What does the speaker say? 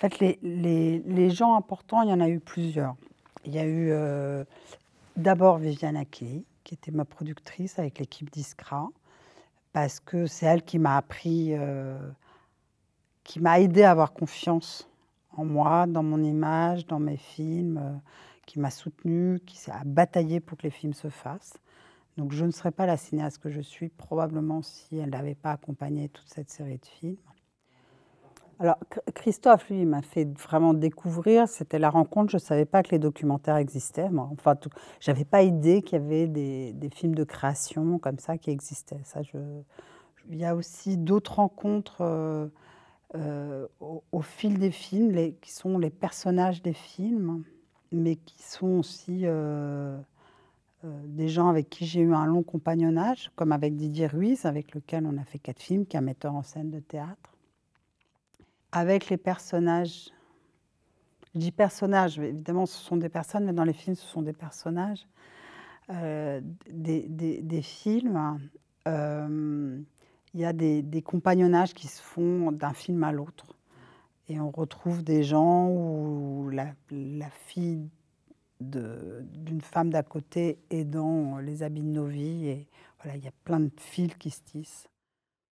En fait, les, gens importants, il y en a eu plusieurs. Il y a eu euh, d'abord Viviane Kelly, qui était ma productrice avec l'équipe d'Iskra, parce que c'est elle qui m'a appris, euh, qui m'a aidé à avoir confiance en moi, dans mon image, dans mes films, euh, qui m'a soutenue, qui a bataillé pour que les films se fassent. Donc je ne serais pas la cinéaste que je suis probablement si elle n'avait pas accompagné toute cette série de films. Alors, Christophe, lui, m'a fait vraiment découvrir. C'était la rencontre. Je ne savais pas que les documentaires existaient. Enfin, je n'avais pas idée qu'il y avait des, films de création comme ça qui existaient. Ça, je... Il y a aussi d'autres rencontres euh, euh, au, fil des films, qui sont les personnages des films, mais qui sont aussi euh, des gens avec qui j'ai eu un long compagnonnage, comme avec Didier Ruiz, avec lequel on a fait quatre films, qui est metteur en scène de théâtre avec les personnages. Je dis personnages, mais évidemment ce sont des personnes, mais dans les films ce sont des personnages, euh, des, films. Euh, il y a des, compagnonnages qui se font d'un film à l'autre. Et on retrouve des gens où la, la fille d'une femme d'à côté est dans les habits de nos vies. Et voilà, il y a plein de fils qui se tissent.